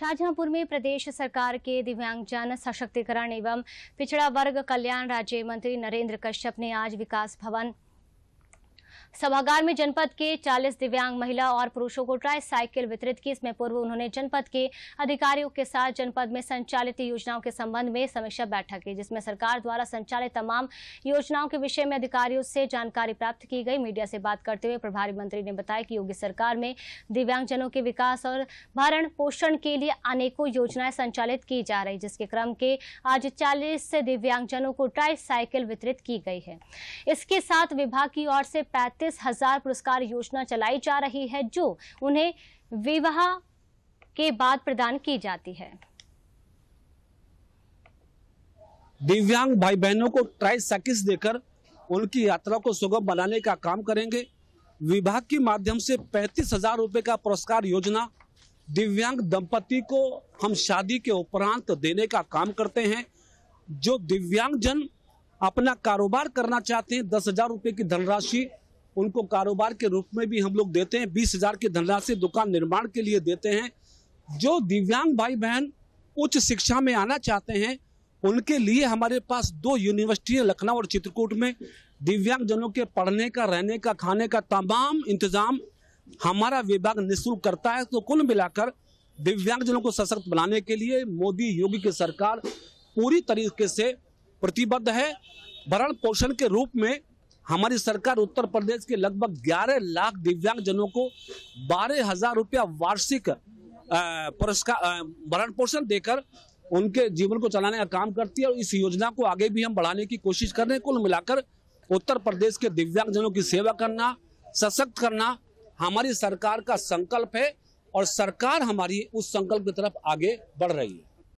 शाहजहांपुर में प्रदेश सरकार के दिव्यांगजन सशक्तिकरण एवं पिछड़ा वर्ग कल्याण राज्य मंत्री नरेंद्र कश्यप ने आज विकास भवन सभागार में जनपद के 40 दिव्यांग महिला और पुरुषों को ट्राई साइकिल वितरित की इसमें पूर्व उन्होंने जनपद के अधिकारियों के साथ जनपद में संचालित योजनाओं के संबंध में समीक्षा बैठक की जिसमें सरकार द्वारा संचालित तमाम योजनाओं के विषय में अधिकारियों से जानकारी प्राप्त की गई मीडिया से बात करते हुए प्रभारी मंत्री ने बताया कि योगी सरकार में दिव्यांगजनों के विकास और भरण पोषण के लिए अनेकों योजनाएं संचालित की जा रही जिसके क्रम के आज चालीस दिव्यांगजनों को ट्राई साइकिल वितरित की गई है इसके साथ विभाग की ओर से पैंतीस इकतीस हजार पुरस्कार योजना चलाई जा रही है जो उन्हें विवाह के बाद प्रदान की जाती है दिव्यांग भाई बहनों को ट्राइसाइकिस देकर उनकी यात्रा को सुगम बनाने का काम करेंगे विभाग के माध्यम से पैंतीस हजार रूपए का पुरस्कार योजना दिव्यांग दंपति को हम शादी के उपरांत देने का काम करते हैं जो दिव्यांग जन अपना कारोबार करना चाहते हैं दस हजार रूपए की धनराशि उनको कारोबार के रूप में भी हम लोग देते हैं बीस हजार की धनराशि दुकान निर्माण के लिए देते हैं जो दिव्यांग भाई बहन उच्च शिक्षा में आना चाहते हैं उनके लिए हमारे पास दो यूनिवर्सिटी है लखनऊ और चित्रकूट में दिव्यांग जनों के पढ़ने का रहने का खाने का तमाम इंतजाम हमारा विभाग निःशुल्क करता है तो कुल मिलाकर दिव्यांग जनों को सशक्त बनाने के लिए मोदी योगी की सरकार पूरी तरीके से प्रतिबद्ध है भरण पोषण के रूप में हमारी सरकार उत्तर प्रदेश के लगभग 11 लाख दिव्यांग जनों को बारह हजार रुपया वार्षिक पुरस्कार भरण पोषण देकर उनके जीवन को चलाने का काम करती है और इस योजना को आगे भी हम बढ़ाने की कोशिश कर रहे हैं कुल मिलाकर उत्तर प्रदेश के दिव्यांग जनों की सेवा करना सशक्त करना हमारी सरकार का संकल्प है और सरकार हमारी उस संकल्प की तरफ आगे बढ़ रही है